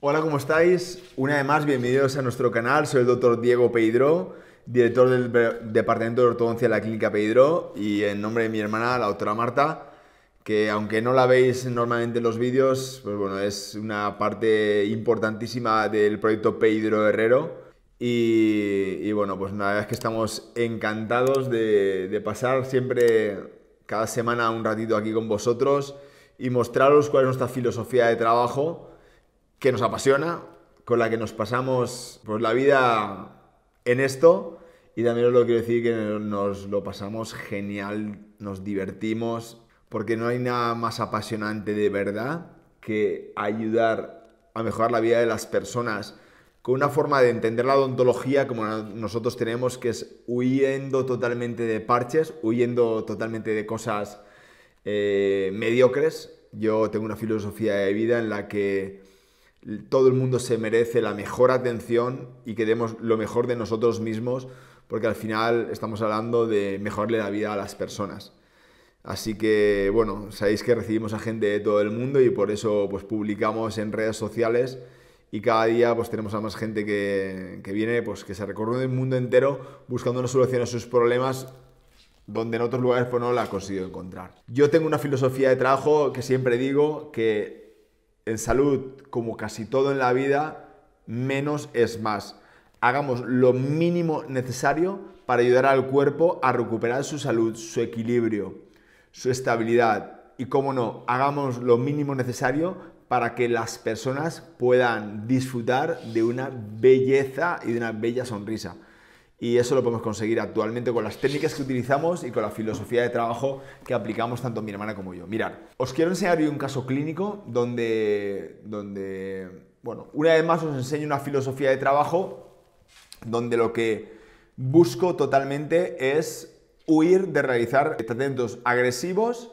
Hola, ¿cómo estáis? Una vez más, bienvenidos a nuestro canal. Soy el doctor Diego Peidro, director del Departamento de Ortodoncia de la Clínica Pedro y en nombre de mi hermana, la doctora Marta, que aunque no la veis normalmente en los vídeos, pues bueno, es una parte importantísima del proyecto Peidro Herrero. Y, bueno, pues nada, verdad es que estamos encantados de, de, pasar siempre cada semana un ratito aquí con vosotros y mostraros cuál es nuestra filosofía de trabajo que nos apasiona, con la que nos pasamos pues, la vida en esto. Y también os lo quiero decir que nos lo pasamos genial, nos divertimos, porque no hay nada más apasionante de verdad que ayudar a mejorar la vida de las personas con una forma de entender la odontología como nosotros tenemos, que es huyendo totalmente de parches, huyendo totalmente de cosas eh, mediocres. Yo tengo una filosofía de vida en la que todo el mundo se merece la mejor atención y que demos lo mejor de nosotros mismos, porque al final estamos hablando de mejorarle la vida a las personas. Así que, bueno, sabéis que recibimos a gente de todo el mundo y por eso pues, publicamos en redes sociales y cada día pues, tenemos a más gente que, viene, pues, que se recorre el mundo entero buscando una solución a sus problemas donde en otros lugares pues, no la ha conseguido encontrar. Yo tengo una filosofía de trabajo que siempre digo que en salud, como casi todo en la vida, menos es más. Hagamos lo mínimo necesario para ayudar al cuerpo a recuperar su salud, su equilibrio, su estabilidad. Y cómo no, hagamos lo mínimo necesario para que las personas puedan disfrutar de una belleza y de una bella sonrisa. Y eso lo podemos conseguir actualmente con las técnicas que utilizamos y con la filosofía de trabajo que aplicamos tanto mi hermana como yo. Mirad, os quiero enseñar hoy un caso clínico donde, donde, bueno, una vez más os enseño una filosofía de trabajo donde lo que busco totalmente es huir de realizar tratamientos agresivos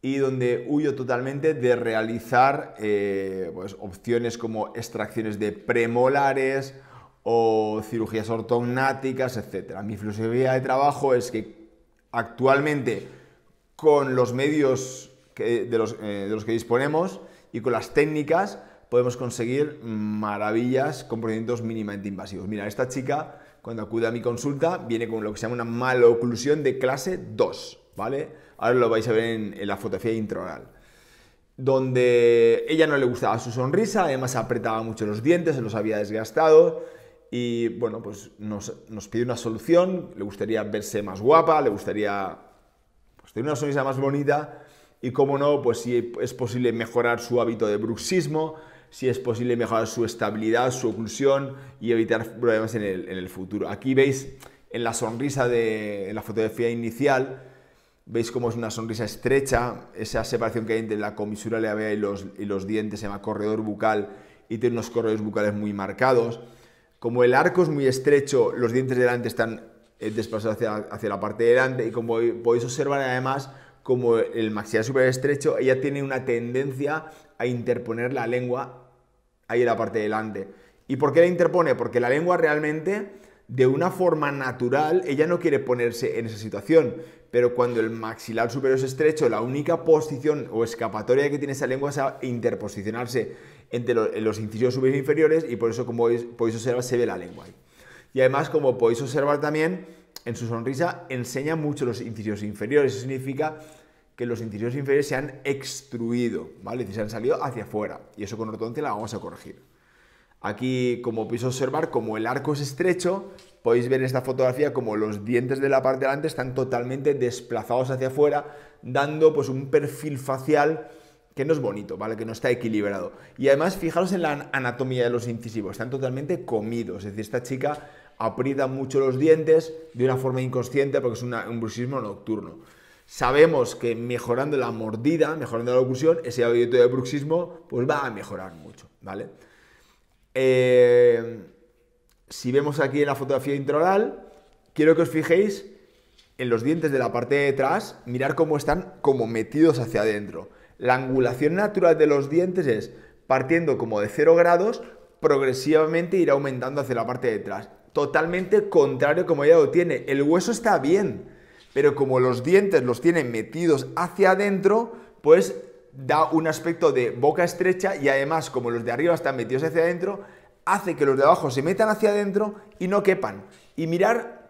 y donde huyo totalmente de realizar eh, pues, opciones como extracciones de premolares o cirugías ortognáticas, etcétera. Mi filosofía de trabajo es que actualmente con los medios eh, de, los, que disponemos y con las técnicas podemos conseguir maravillas con procedimientos mínimamente invasivos. Mira, esta chica cuando acude a mi consulta viene con lo que se llama una maloclusión de clase 2, ¿vale? Ahora lo vais a ver en, la fotografía intraoral. Donde ella no le gustaba su sonrisa, además apretaba mucho los dientes, se los había desgastado, y bueno, pues nos, pide una solución, le gustaría verse más guapa, le gustaría pues, tener una sonrisa más bonita y cómo no, pues si es posible mejorar su hábito de bruxismo, si es posible mejorar su estabilidad, su oclusión y evitar problemas en el, futuro. Aquí veis en la sonrisa de la fotografía inicial, veis cómo es una sonrisa estrecha, esa separación que hay entre la comisura la y los, y los dientes, se llama corredor bucal y tiene unos corredores bucales muy marcados como el arco es muy estrecho, los dientes delante están eh, desplazados hacia, la parte delante y como podéis observar además, como el maxilar súper estrecho, ella tiene una tendencia a interponer la lengua ahí en la parte delante. ¿Y por qué la interpone? Porque la lengua realmente de una forma natural, ella no quiere ponerse en esa situación, pero cuando el maxilar superior es estrecho, la única posición o escapatoria que tiene esa lengua es a interposicionarse entre los incisivos superiores e inferiores y por eso, como podéis, observar, se ve la lengua ahí. Y además, como podéis observar también, en su sonrisa enseña mucho los incisivos inferiores, eso significa que los incisivos inferiores se han extruido, ¿vale? se han salido hacia afuera y eso con ortodoncia la vamos a corregir. Aquí, como podéis observar, como el arco es estrecho, podéis ver en esta fotografía como los dientes de la parte de delante están totalmente desplazados hacia afuera, dando pues un perfil facial que no es bonito, ¿vale? Que no está equilibrado. Y además, fijaros en la anatomía de los incisivos, están totalmente comidos. Es decir, esta chica aprieta mucho los dientes de una forma inconsciente porque es un bruxismo nocturno. Sabemos que mejorando la mordida, mejorando la oclusión, ese hábito de bruxismo, pues va a mejorar mucho, ¿vale? Eh, si vemos aquí en la fotografía intraoral, quiero que os fijéis en los dientes de la parte de atrás, mirar cómo están como metidos hacia adentro. La angulación natural de los dientes es partiendo como de 0 grados, progresivamente ir aumentando hacia la parte de atrás. Totalmente contrario como ya lo tiene. El hueso está bien, pero como los dientes los tienen metidos hacia adentro, pues da un aspecto de boca estrecha y además como los de arriba están metidos hacia adentro, hace que los de abajo se metan hacia adentro y no quepan. Y mirar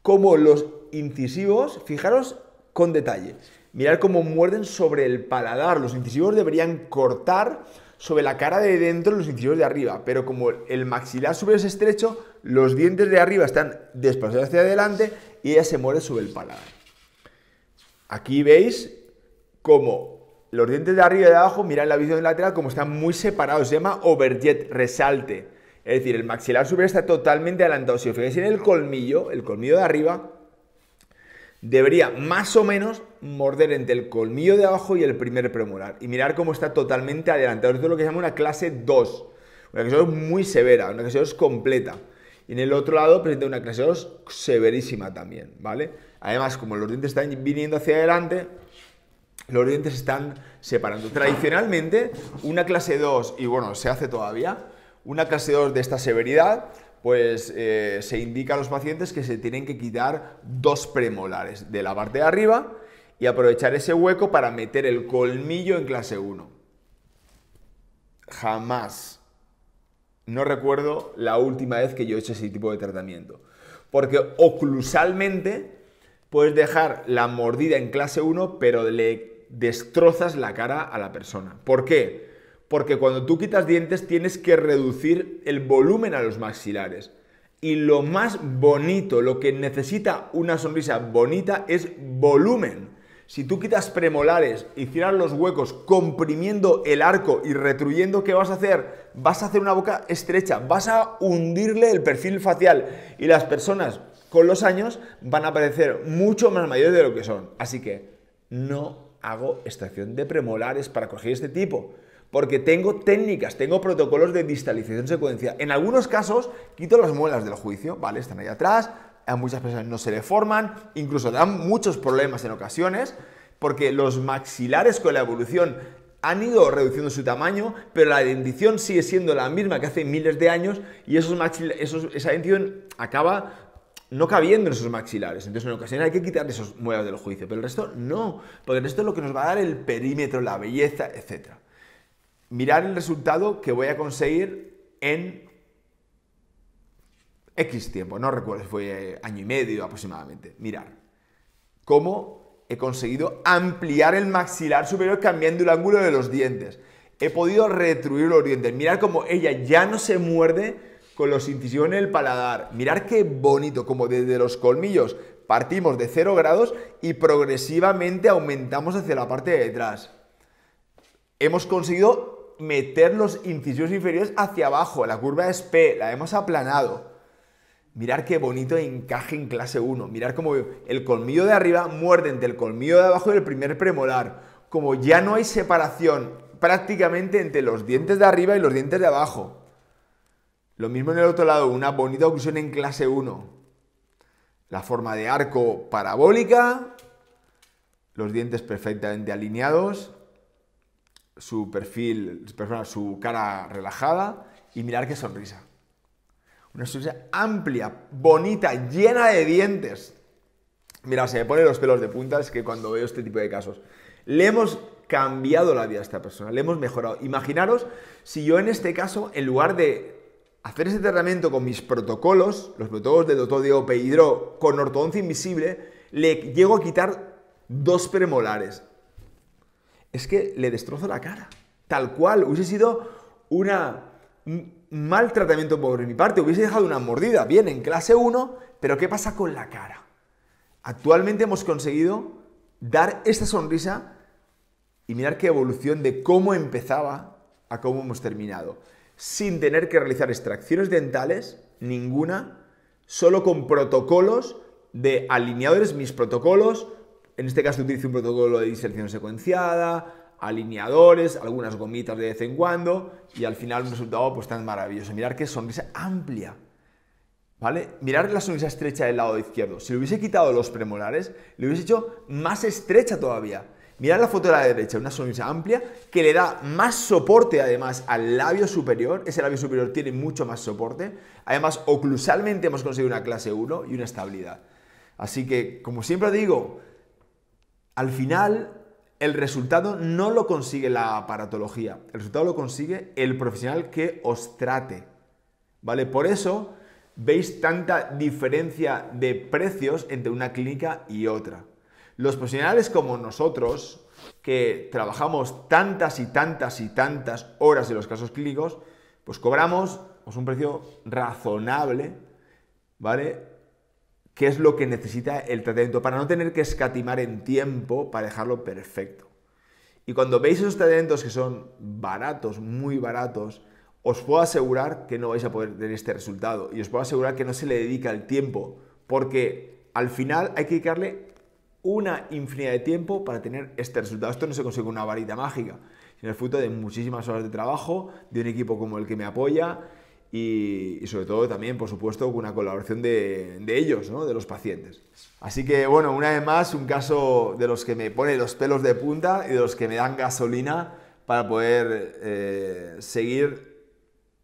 cómo los incisivos, fijaros con detalle, mirar cómo muerden sobre el paladar. Los incisivos deberían cortar sobre la cara de dentro los incisivos de arriba, pero como el maxilar superior es estrecho, los dientes de arriba están desplazados hacia adelante y ella se muere sobre el paladar. Aquí veis cómo los dientes de arriba y de abajo, mirad la visión lateral como están muy separados, se llama overjet, resalte. Es decir, el maxilar superior está totalmente adelantado. Si os fijáis en el colmillo, el colmillo de arriba, debería más o menos morder entre el colmillo de abajo y el primer premolar. Y mirar cómo está totalmente adelantado. Esto es lo que se llama una clase 2. Una clase 2 muy severa, una clase 2 completa. Y en el otro lado presenta una clase 2 severísima también, ¿vale? Además, como los dientes están viniendo hacia adelante, los dientes están separando. Tradicionalmente, una clase 2, y bueno, se hace todavía, una clase 2 de esta severidad, pues eh, se indica a los pacientes que se tienen que quitar dos premolares de la parte de arriba y aprovechar ese hueco para meter el colmillo en clase 1. Jamás. No recuerdo la última vez que yo he hecho ese tipo de tratamiento. Porque oclusalmente puedes dejar la mordida en clase 1, pero le destrozas la cara a la persona. ¿Por qué? Porque cuando tú quitas dientes tienes que reducir el volumen a los maxilares. Y lo más bonito, lo que necesita una sonrisa bonita es volumen. Si tú quitas premolares y cierras los huecos comprimiendo el arco y retruyendo, ¿qué vas a hacer? Vas a hacer una boca estrecha, vas a hundirle el perfil facial y las personas con los años van a parecer mucho más mayores de lo que son. Así que no hago extracción de premolares para coger este tipo. Porque tengo técnicas, tengo protocolos de distalización secuencia. En algunos casos, quito las muelas del juicio, ¿vale? Están ahí atrás, a muchas personas no se le forman, incluso dan muchos problemas en ocasiones, porque los maxilares con la evolución han ido reduciendo su tamaño, pero la dentición sigue siendo la misma que hace miles de años y esos esa dentición acaba no cabiendo en esos maxilares. Entonces, en ocasiones hay que quitar esos muebles del juicio, pero el resto no, porque el resto es lo que nos va a dar el perímetro, la belleza, etc. Mirar el resultado que voy a conseguir en X tiempo, no recuerdo si fue eh, año y medio aproximadamente. Mirar cómo he conseguido ampliar el maxilar superior cambiando el ángulo de los dientes. He podido retruir los dientes. Mirar cómo ella ya no se muerde con los incisivos en el paladar. Mirar qué bonito, como desde los colmillos partimos de 0 grados y progresivamente aumentamos hacia la parte de detrás. Hemos conseguido meter los incisivos inferiores hacia abajo, la curva es P, la hemos aplanado. Mirar qué bonito encaje en clase 1. Mirar como el colmillo de arriba muerde entre el colmillo de abajo y el primer premolar. Como ya no hay separación prácticamente entre los dientes de arriba y los dientes de abajo. Lo mismo en el otro lado, una bonita oclusión en clase 1. La forma de arco parabólica, los dientes perfectamente alineados, su perfil, su cara relajada y mirar qué sonrisa. Una sonrisa amplia, bonita, llena de dientes. Mira, se me ponen los pelos de punta, es que cuando veo este tipo de casos. Le hemos cambiado la vida a esta persona, le hemos mejorado. Imaginaros si yo en este caso, en lugar de hacer ese tratamiento con mis protocolos, los protocolos de doctor Diego Peidro, con ortodoncia invisible, le llego a quitar dos premolares. Es que le destrozo la cara. Tal cual, hubiese sido un mal tratamiento por mi parte, hubiese dejado una mordida, bien, en clase 1, pero ¿qué pasa con la cara? Actualmente hemos conseguido dar esta sonrisa y mirar qué evolución de cómo empezaba a cómo hemos terminado sin tener que realizar extracciones dentales, ninguna, solo con protocolos de alineadores, mis protocolos, en este caso utilizo un protocolo de inserción secuenciada, alineadores, algunas gomitas de vez en cuando y al final un resultado pues tan maravilloso. Mirar qué sonrisa amplia, ¿vale? Mirar la sonrisa estrecha del lado izquierdo. Si le hubiese quitado los premolares, le hubiese hecho más estrecha todavía. Mirad la foto de la derecha, una sonrisa amplia que le da más soporte además al labio superior. Ese labio superior tiene mucho más soporte. Además, oclusalmente hemos conseguido una clase 1 y una estabilidad. Así que, como siempre digo, al final el resultado no lo consigue la aparatología. El resultado lo consigue el profesional que os trate. ¿Vale? Por eso veis tanta diferencia de precios entre una clínica y otra. Los profesionales como nosotros, que trabajamos tantas y tantas y tantas horas en los casos clínicos, pues cobramos pues, un precio razonable, ¿vale? qué es lo que necesita el tratamiento para no tener que escatimar en tiempo para dejarlo perfecto. Y cuando veis esos tratamientos que son baratos, muy baratos, os puedo asegurar que no vais a poder tener este resultado y os puedo asegurar que no se le dedica el tiempo porque al final hay que dedicarle una infinidad de tiempo para tener este resultado. Esto no se consigue con una varita mágica, sino el fruto de muchísimas horas de trabajo, de un equipo como el que me apoya y, sobre todo también, por supuesto, con una colaboración de, ellos, de los pacientes. Así que, bueno, una vez más, un caso de los que me pone los pelos de punta y de los que me dan gasolina para poder eh, seguir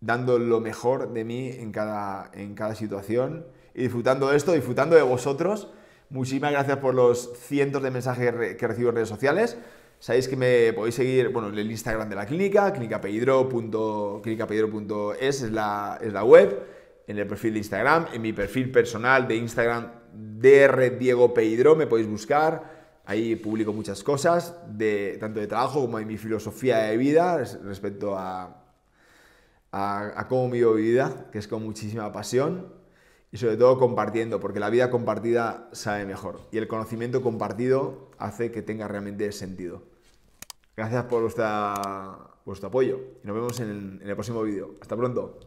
dando lo mejor de mí en cada, en cada situación y disfrutando de esto, disfrutando de vosotros Muchísimas gracias por los cientos de mensajes que recibo en redes sociales. Sabéis que me podéis seguir, bueno, en el Instagram de la clínica, clínicapeidro.es es la, es la web, en el perfil de Instagram, en mi perfil personal de Instagram, DR Diego me podéis buscar. Ahí publico muchas cosas, de, tanto de trabajo como de mi filosofía de vida respecto a, a, a cómo vivo mi vida, que es con muchísima pasión y sobre todo compartiendo, porque la vida compartida sabe mejor y el conocimiento compartido hace que tenga realmente sentido. Gracias por vuestro apoyo y nos vemos en el próximo vídeo. Hasta pronto.